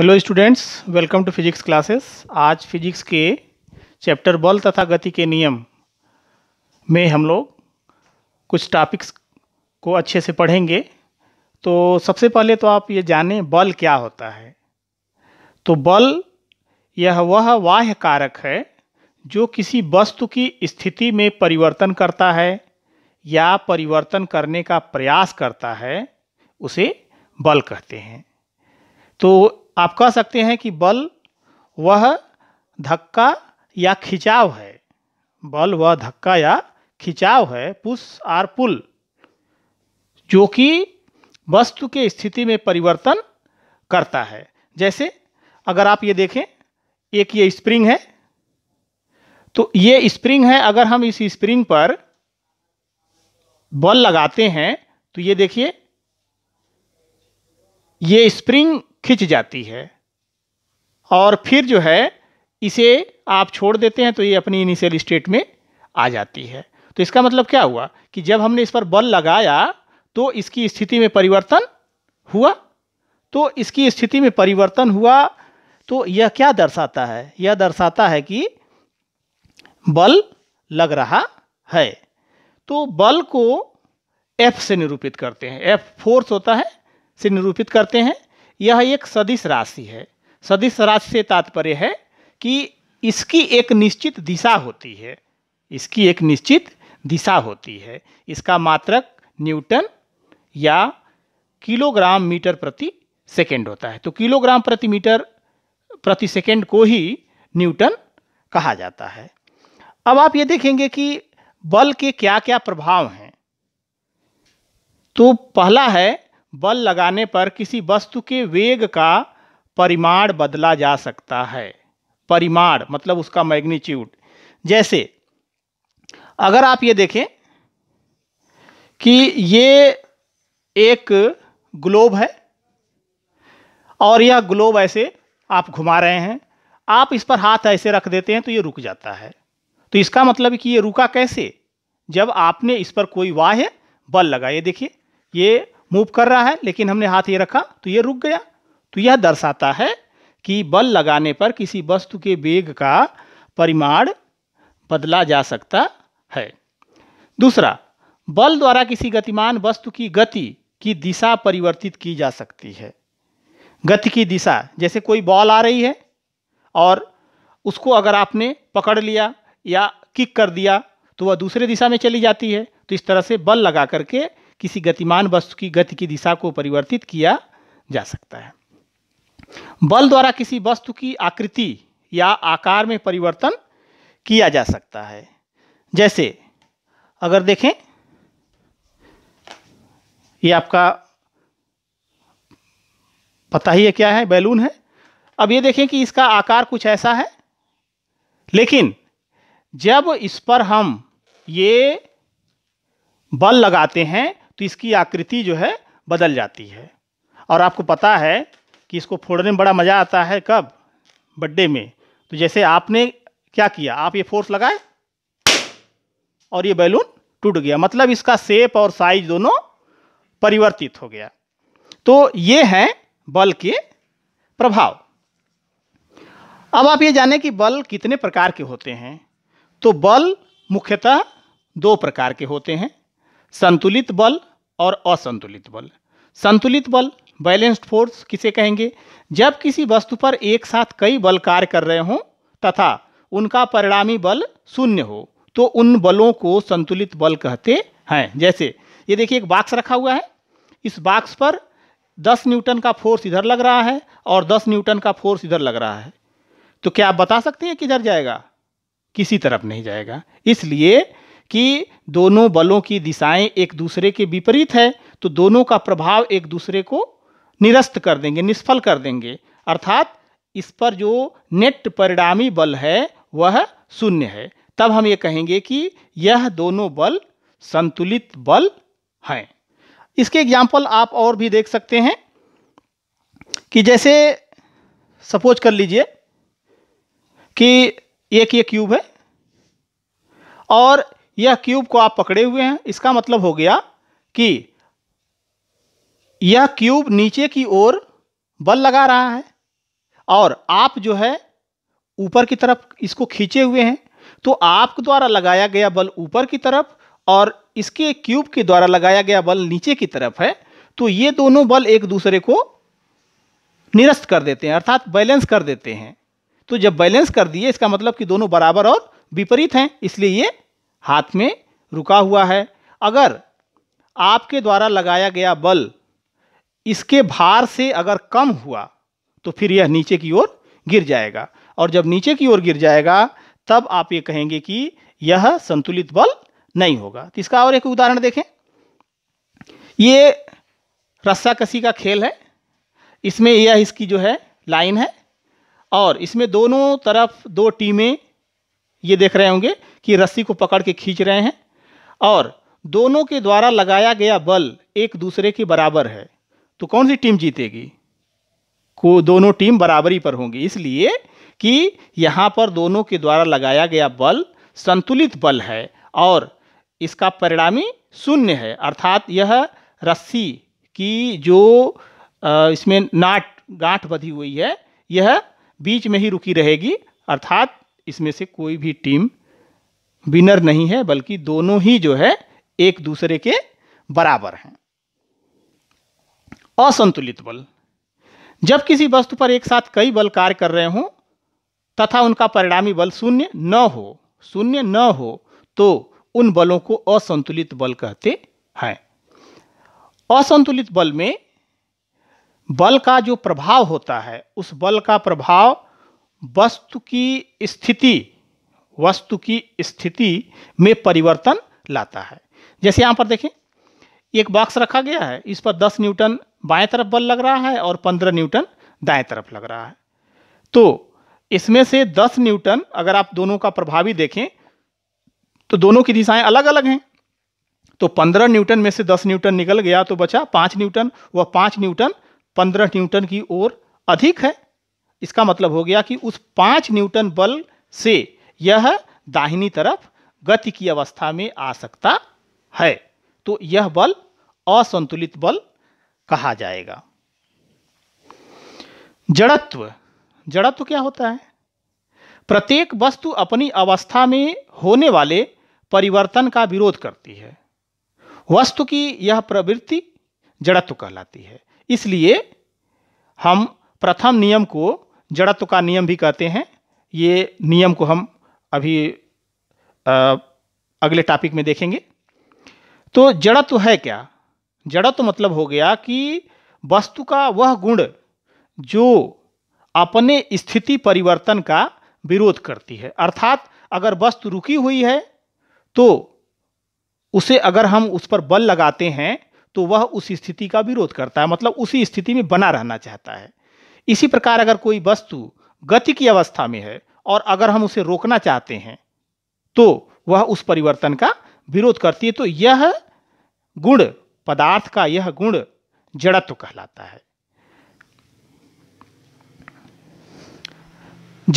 hello students welcome to physics classes आज physics के chapter बल तथा गति के नियम में हम लोग कुछ टॉपिक्स को अच्छे से पढ़ेंगे तो सबसे पहले तो आप ये जानें बल क्या होता है तो बल यह वह बाह्य कारक है जो किसी वस्तु की स्थिति में परिवर्तन करता है या परिवर्तन करने का प्रयास करता है उसे बल कहते हैं तो आप कह सकते हैं कि बल वह धक्का या खिंचाव है बल वह धक्का या खिंचाव है पुश आर पुल जो कि वस्तु के स्थिति में परिवर्तन करता है जैसे अगर आप ये देखें एक ये स्प्रिंग है तो ये स्प्रिंग है अगर हम इस स्प्रिंग पर बल लगाते हैं तो ये देखिए ये स्प्रिंग खिंच जाती है और फिर जो है इसे आप छोड़ देते हैं तो ये अपनी इनिशियल स्टेट में आ जाती है तो इसका मतलब क्या हुआ कि जब हमने इस पर बल लगाया तो इसकी स्थिति में परिवर्तन हुआ तो इसकी स्थिति में परिवर्तन हुआ तो यह क्या दर्शाता है यह दर्शाता है कि बल लग रहा है तो बल को एफ से निरूपित करते हैं एफ फोर्स होता है से निरूपित करते हैं यह एक सदिश राशि है सदिश राशि से तात्पर्य है कि इसकी एक निश्चित दिशा होती है इसकी एक निश्चित दिशा होती है इसका मात्रक न्यूटन या किलोग्राम मीटर प्रति सेकेंड होता है तो किलोग्राम प्रति मीटर प्रति सेकेंड को ही न्यूटन कहा जाता है अब आप ये देखेंगे कि बल के क्या क्या प्रभाव हैं तो पहला है बल लगाने पर किसी वस्तु के वेग का परिमाण बदला जा सकता है परिमाण मतलब उसका मैग्नीट्यूड जैसे अगर आप ये देखें कि ये एक ग्लोब है और यह ग्लोब ऐसे आप घुमा रहे हैं आप इस पर हाथ ऐसे रख देते हैं तो ये रुक जाता है तो इसका मतलब कि ये रुका कैसे जब आपने इस पर कोई वाह बल लगा देखिए ये मूव कर रहा है लेकिन हमने हाथ ये रखा तो ये रुक गया तो यह दर्शाता है कि बल लगाने पर किसी वस्तु के वेग का परिमाण बदला जा सकता है दूसरा बल द्वारा किसी गतिमान वस्तु की गति की दिशा परिवर्तित की जा सकती है गति की दिशा जैसे कोई बॉल आ रही है और उसको अगर आपने पकड़ लिया या किक कर दिया तो वह दूसरे दिशा में चली जाती है तो इस तरह से बल लगा करके किसी गतिमान वस्तु की गति की दिशा को परिवर्तित किया जा सकता है बल द्वारा किसी वस्तु की आकृति या आकार में परिवर्तन किया जा सकता है जैसे अगर देखें ये आपका पता ही है क्या है बैलून है अब ये देखें कि इसका आकार कुछ ऐसा है लेकिन जब इस पर हम ये बल लगाते हैं तो इसकी आकृति जो है बदल जाती है और आपको पता है कि इसको फोड़ने में बड़ा मज़ा आता है कब बड्डे में तो जैसे आपने क्या किया आप ये फोर्स लगाए और ये बैलून टूट गया मतलब इसका सेप और साइज दोनों परिवर्तित हो गया तो ये हैं बल के प्रभाव अब आप ये जाने कि बल कितने प्रकार के होते हैं तो बल मुख्यतः दो प्रकार के होते हैं संतुलित बल और असंतुलित बल संतुलित बल बैलेंस्ड फोर्स किसे कहेंगे जब किसी वस्तु पर एक साथ कई बल कार्य कर रहे हों तथा उनका परिणामी बल शून्य हो तो उन बलों को संतुलित बल कहते हैं जैसे ये देखिए एक बाक्स रखा हुआ है इस बाक्स पर 10 न्यूटन का फोर्स इधर लग रहा है और 10 न्यूटन का फोर्स इधर लग रहा है तो क्या आप बता सकते हैं किधर जाएगा किसी तरफ नहीं जाएगा इसलिए कि दोनों बलों की दिशाएं एक दूसरे के विपरीत है तो दोनों का प्रभाव एक दूसरे को निरस्त कर देंगे निष्फल कर देंगे अर्थात इस पर जो नेट परिणामी बल है वह शून्य है तब हम ये कहेंगे कि यह दोनों बल संतुलित बल हैं इसके एग्जाम्पल आप और भी देख सकते हैं कि जैसे सपोज कर लीजिए कि एक ये क्यूब है और यह क्यूब को आप पकड़े हुए हैं इसका मतलब हो गया कि यह क्यूब नीचे की ओर बल लगा रहा है और आप जो है ऊपर की तरफ इसको खींचे हुए हैं तो आप द्वारा लगाया गया बल ऊपर की तरफ और इसके क्यूब के द्वारा लगाया गया बल नीचे की तरफ है तो ये दोनों बल एक दूसरे को निरस्त कर देते हैं अर्थात बैलेंस कर देते हैं तो जब बैलेंस कर दिए इसका मतलब कि दोनों बराबर और विपरीत हैं इसलिए ये हाथ में रुका हुआ है अगर आपके द्वारा लगाया गया बल इसके भार से अगर कम हुआ तो फिर यह नीचे की ओर गिर जाएगा और जब नीचे की ओर गिर जाएगा तब आप ये कहेंगे कि यह संतुलित बल नहीं होगा तो इसका और एक उदाहरण देखें ये रस्सा कसी का खेल है इसमें यह इसकी जो है लाइन है और इसमें दोनों तरफ दो टीमें ये देख रहे होंगे कि रस्सी को पकड़ के खींच रहे हैं और दोनों के द्वारा लगाया गया बल एक दूसरे के बराबर है तो कौन सी टीम जीतेगी को दोनों टीम बराबरी पर होंगी इसलिए कि यहाँ पर दोनों के द्वारा लगाया गया बल संतुलित बल है और इसका परिणामी शून्य है अर्थात यह रस्सी की जो इसमें नाट गांठ बधी हुई है यह बीच में ही रुकी रहेगी अर्थात इसमें से कोई भी टीम विनर नहीं है बल्कि दोनों ही जो है एक दूसरे के बराबर हैं असंतुलित बल जब किसी वस्तु पर एक साथ कई बल कार्य कर रहे हों तथा उनका परिणामी बल शून्य न हो शून्य न हो तो उन बलों को असंतुलित बल कहते हैं असंतुलित बल में बल का जो प्रभाव होता है उस बल का प्रभाव वस्तु की स्थिति वस्तु की स्थिति में परिवर्तन लाता है जैसे यहाँ पर देखें एक बॉक्स रखा गया है इस पर 10 न्यूटन बाएं तरफ बल लग रहा है और 15 न्यूटन दाएं तरफ लग रहा है तो इसमें से 10 न्यूटन अगर आप दोनों का प्रभावी देखें तो दोनों की दिशाएं अलग अलग हैं तो 15 न्यूटन में से 10 न्यूटन निकल गया तो बचा 5 न्यूटन वह 5 न्यूटन 15 न्यूटन की ओर अधिक है इसका मतलब हो गया कि उस पाँच न्यूटन बल से यह दाहिनी तरफ गति की अवस्था में आ सकता है तो यह बल असंतुलित बल कहा जाएगा जड़त्व जड़त्व क्या होता है प्रत्येक वस्तु अपनी अवस्था में होने वाले परिवर्तन का विरोध करती है वस्तु की यह प्रवृत्ति जड़त्व कहलाती है इसलिए हम प्रथम नियम को जड़त्व का नियम भी कहते हैं ये नियम को हम अभी आ, अगले टॉपिक में देखेंगे तो जड़त्व तो है क्या जड़त्व तो मतलब हो गया कि वस्तु का वह गुण जो अपने स्थिति परिवर्तन का विरोध करती है अर्थात अगर वस्तु रुकी हुई है तो उसे अगर हम उस पर बल लगाते हैं तो वह उस स्थिति का विरोध करता है मतलब उसी स्थिति में बना रहना चाहता है इसी प्रकार अगर कोई वस्तु गति की अवस्था में है और अगर हम उसे रोकना चाहते हैं तो वह उस परिवर्तन का विरोध करती है तो यह गुण पदार्थ का यह गुण जड़त्व कहलाता है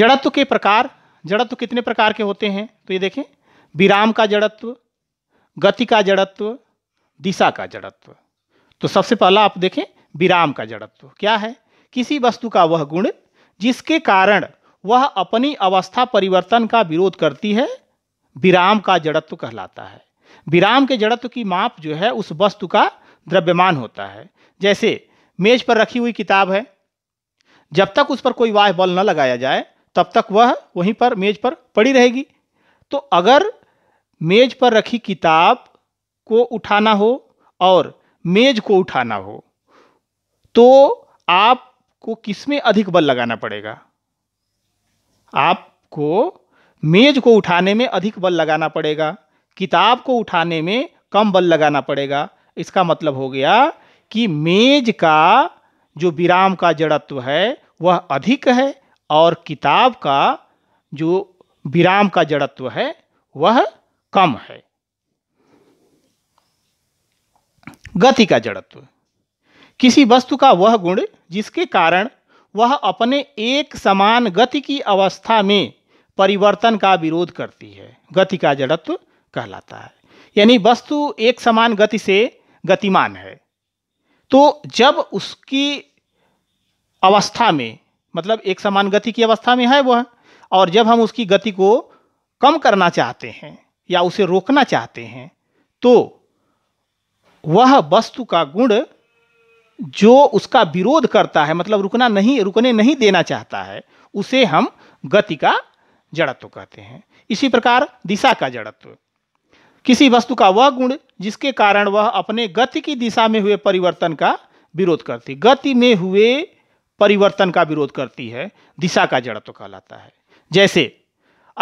जड़त्व के प्रकार जड़त्व कितने प्रकार के होते हैं तो ये देखें विराम का जड़त्व गति का जड़त्व दिशा का जड़त्व तो सबसे पहला आप देखें विराम का जड़त्व क्या है किसी वस्तु का वह गुण जिसके कारण वह अपनी अवस्था परिवर्तन का विरोध करती है विराम का जड़त्व कहलाता है विराम के जड़त्व की माप जो है उस वस्तु का द्रव्यमान होता है जैसे मेज पर रखी हुई किताब है जब तक उस पर कोई वाह बल न लगाया जाए तब तक वह वहीं पर मेज पर पड़ी रहेगी तो अगर मेज पर रखी किताब को उठाना हो और मेज को उठाना हो तो आपको किसमें अधिक बल लगाना पड़ेगा आपको मेज को उठाने में अधिक बल लगाना पड़ेगा किताब को उठाने में कम बल लगाना पड़ेगा इसका मतलब हो गया कि मेज का जो विराम का जड़त्व है वह अधिक है और किताब का जो विराम का जड़त्व है वह कम है गति का जड़त्व किसी वस्तु का वह गुण जिसके कारण वह अपने एक समान गति की अवस्था में परिवर्तन का विरोध करती है गति का जड़त्व कहलाता है यानी वस्तु एक समान गति से गतिमान है तो जब उसकी अवस्था में मतलब एक समान गति की अवस्था में है वह और जब हम उसकी गति को कम करना चाहते हैं या उसे रोकना चाहते हैं तो वह वस्तु का गुण जो उसका विरोध करता है मतलब रुकना नहीं रुकने नहीं देना चाहता है उसे हम गति का जड़त्व कहते हैं इसी प्रकार दिशा का जड़त्व किसी वस्तु का वह गुण जिसके कारण वह अपने गति की दिशा में हुए परिवर्तन का विरोध करती गति में हुए परिवर्तन का विरोध करती है दिशा का जड़त्व कहलाता है जैसे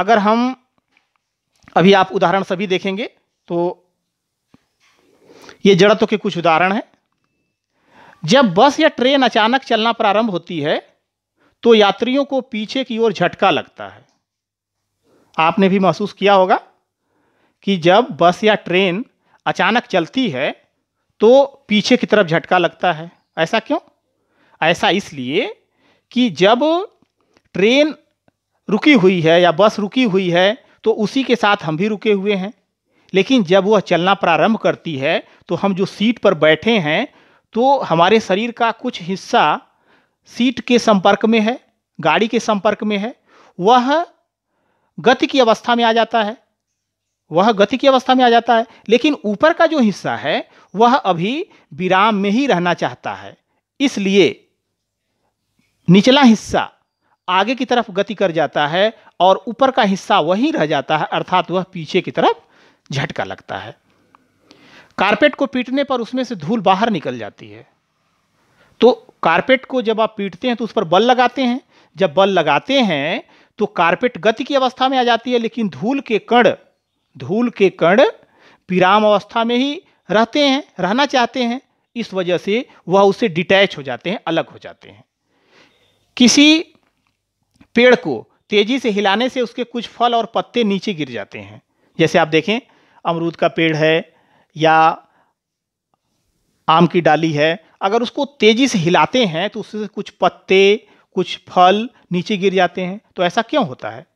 अगर हम अभी आप उदाहरण सभी देखेंगे तो ये जड़त्व के कुछ उदाहरण हैं जब बस या ट्रेन अचानक चलना प्रारंभ होती है तो यात्रियों को पीछे की ओर झटका लगता है आपने भी महसूस किया होगा कि जब बस या ट्रेन अचानक चलती है तो पीछे की तरफ झटका लगता है ऐसा क्यों ऐसा इसलिए कि जब ट्रेन रुकी हुई है या बस रुकी हुई है तो उसी के साथ हम भी रुके हुए हैं लेकिन जब वह चलना प्रारंभ करती है तो हम जो सीट पर बैठे हैं तो हमारे शरीर का कुछ हिस्सा सीट के संपर्क में है गाड़ी के संपर्क में है वह गति की अवस्था में आ जाता है वह गति की अवस्था में आ जाता है लेकिन ऊपर का जो हिस्सा है वह अभी विराम में ही रहना चाहता है इसलिए निचला हिस्सा आगे की तरफ गति कर जाता है और ऊपर का हिस्सा वही रह जाता है अर्थात वह पीछे की तरफ झटका लगता है कारपेट को पीटने पर उसमें से धूल बाहर निकल जाती है तो कारपेट को जब आप पीटते हैं तो उस पर बल लगाते हैं जब बल लगाते हैं तो कारपेट गति की अवस्था में आ जाती है लेकिन धूल के कण धूल के कण विराम अवस्था में ही रहते हैं रहना चाहते हैं इस वजह से वह उससे डिटैच हो जाते हैं अलग हो जाते हैं किसी पेड़ को तेजी से हिलाने से उसके कुछ फल और पत्ते नीचे गिर जाते हैं जैसे आप देखें अमरूद का पेड़ है या आम की डाली है अगर उसको तेज़ी से हिलाते हैं तो उससे कुछ पत्ते कुछ फल नीचे गिर जाते हैं तो ऐसा क्यों होता है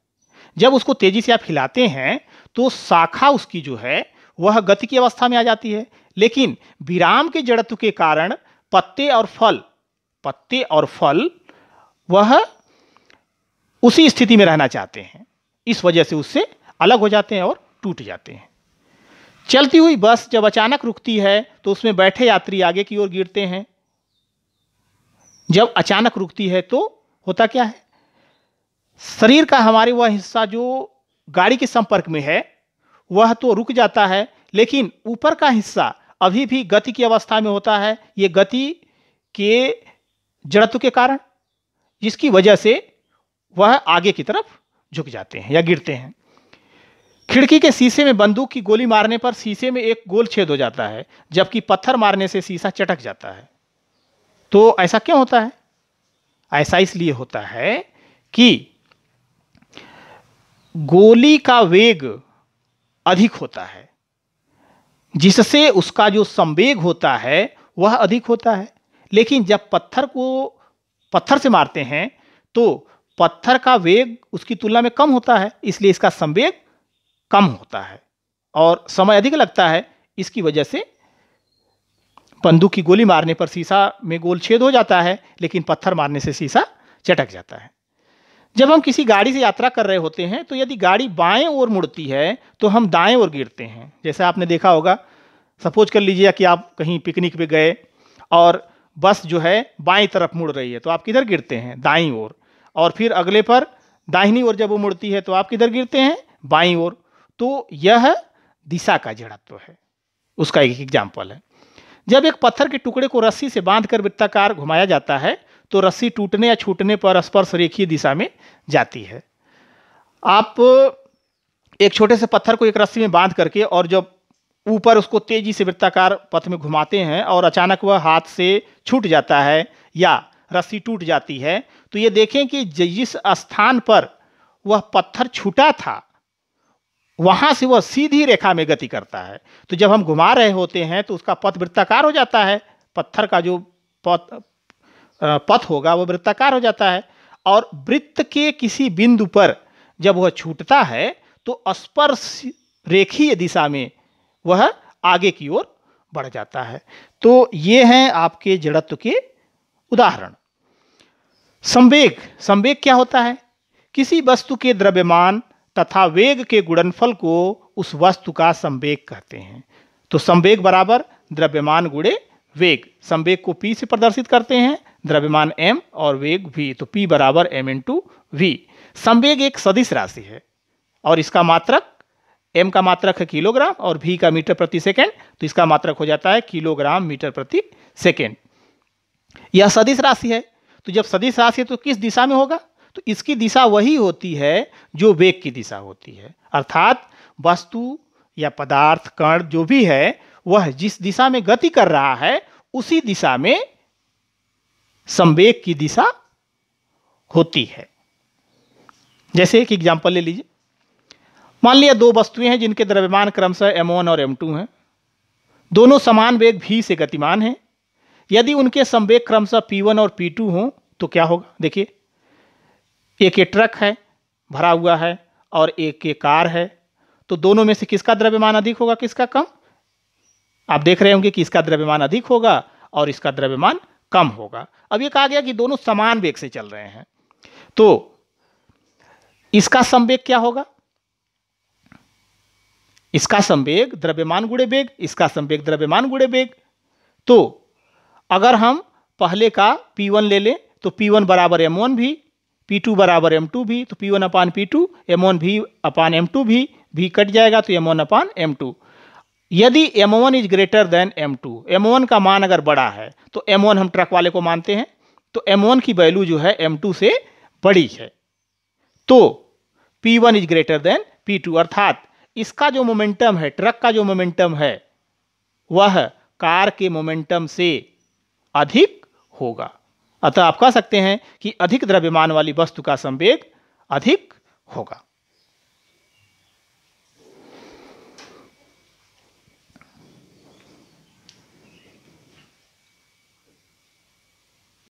जब उसको तेज़ी से आप हिलाते हैं तो शाखा उसकी जो है वह गति की अवस्था में आ जाती है लेकिन विराम के जड़त्व के कारण पत्ते और फल पत्ते और फल वह उसी स्थिति में रहना चाहते हैं इस वजह से उससे अलग हो जाते हैं और टूट जाते हैं चलती हुई बस जब अचानक रुकती है तो उसमें बैठे यात्री आगे की ओर गिरते हैं जब अचानक रुकती है तो होता क्या है शरीर का हमारे वह हिस्सा जो गाड़ी के संपर्क में है वह तो रुक जाता है लेकिन ऊपर का हिस्सा अभी भी गति की अवस्था में होता है ये गति के जड़त्व के कारण जिसकी वजह से वह आगे की तरफ झुक जाते हैं या गिरते हैं खिड़की के शीशे में बंदूक की गोली मारने पर शीशे में एक गोल छेद हो जाता है जबकि पत्थर मारने से शीशा चटक जाता है तो ऐसा क्यों होता है ऐसा इसलिए होता है कि गोली का वेग अधिक होता है जिससे उसका जो संवेग होता है वह अधिक होता है लेकिन जब पत्थर को पत्थर से मारते हैं तो पत्थर का वेग उसकी तुलना में कम होता है इसलिए इसका संवेग कम होता है और समय अधिक लगता है इसकी वजह से बंदूक की गोली मारने पर शीशा में गोल छेद हो जाता है लेकिन पत्थर मारने से शीशा चटक जाता है जब हम किसी गाड़ी से यात्रा कर रहे होते हैं तो यदि गाड़ी बाएं ओर मुड़ती है तो हम दाएं ओर गिरते हैं जैसे आपने देखा होगा सपोज कर लीजिए कि आप कहीं पिकनिक पे गए और बस जो है बाएं तरफ मुड़ रही है तो आप किधर गिरते हैं दाई ओर और फिर अगले पर दाहिनी ओर जब वो मुड़ती है तो आप किधर गिरते हैं बाई ओर तो यह दिशा का जड़त्व है उसका एक एग्जाम्पल है जब एक पत्थर के टुकड़े को रस्सी से बांधकर वृत्ताकार घुमाया जाता है तो रस्सी टूटने या छूटने पर स्पर्श रेखीय दिशा में जाती है आप एक छोटे से पत्थर को एक रस्सी में बांध करके और जब ऊपर उसको तेजी से वृत्ताकार पथ में घुमाते हैं और अचानक वह हाथ से छूट जाता है या रस्सी टूट जाती है तो ये देखें कि जिस स्थान पर वह पत्थर छूटा था वहाँ से वह सीधी रेखा में गति करता है तो जब हम घुमा रहे होते हैं तो उसका पथ वृत्ताकार हो जाता है पत्थर का जो पथ पथ होगा वह वृत्ताकार हो जाता है और वृत्त के किसी बिंदु पर जब वह छूटता है तो स्पर्श रेखीय दिशा में वह आगे की ओर बढ़ जाता है तो ये हैं आपके जड़त्व के उदाहरण संवेग संवेग क्या होता है किसी वस्तु के द्रव्यमान तथा वेग के गुणनफल को उस वस्तु का संवेग कहते हैं तो संवेग बराबर द्रव्यमान गुणे वेग संवेग को पी से प्रदर्शित करते हैं द्रव्यमान एम और वेग वी तो पी बराबर एम इन टू वी संवेग एक सदिश राशि है और इसका मात्रक एम का मात्रक है किलोग्राम और वी का मीटर प्रति सेकेंड तो इसका मात्रक हो जाता है किलोग्राम मीटर प्रति सेकेंड यह सदिश राशि है तो जब सदिश राशि है तो किस दिशा में होगा तो इसकी दिशा वही होती है जो वेग की दिशा होती है अर्थात वस्तु या पदार्थ कण जो भी है वह जिस दिशा में गति कर रहा है उसी दिशा में संवेग की दिशा होती है जैसे एक एग्जाम्पल ले लीजिए मान लिया दो वस्तुएं हैं जिनके द्रव्यमान क्रमशः m1 और m2 हैं दोनों समान वेग भी से गतिमान हैं यदि उनके संवेग क्रमशः p1 और p2 हों तो क्या होगा देखिए एक ये ट्रक है भरा हुआ है और एक ये कार है तो दोनों में से किसका द्रव्यमान अधिक होगा किसका कम आप देख रहे होंगे कि इसका द्रव्यमान अधिक होगा और इसका द्रव्यमान कम होगा अब ये कहा गया कि दोनों समान वेग से चल रहे हैं तो इसका संवेग क्या होगा इसका संवेग द्रव्यमान गुड़े वेग इसका संवेग द्रव्यमान गुड़े वेग तो अगर हम पहले का P1 ले लें तो P1 बराबर M1 भी पी टू बराबर एम टू भी तो P one upon P two M one भी अपान एम टू भी भी कट जाएगा तो M one upon M two यदि M one is greater than M two M one का मान अगर बड़ा है तो एम वन हम ट्रक वाले को मानते हैं तो एम वन की वैल्यू जो है एम टू से बड़ी है तो P one is greater than P two अर्थात इसका जो मोमेंटम है ट्रक का जो मोमेंटम है वह कार के मोमेंटम से अधिक होगा अतः आप कह सकते हैं कि अधिक द्रव्यमान वाली वस्तु का संवेग अधिक होगा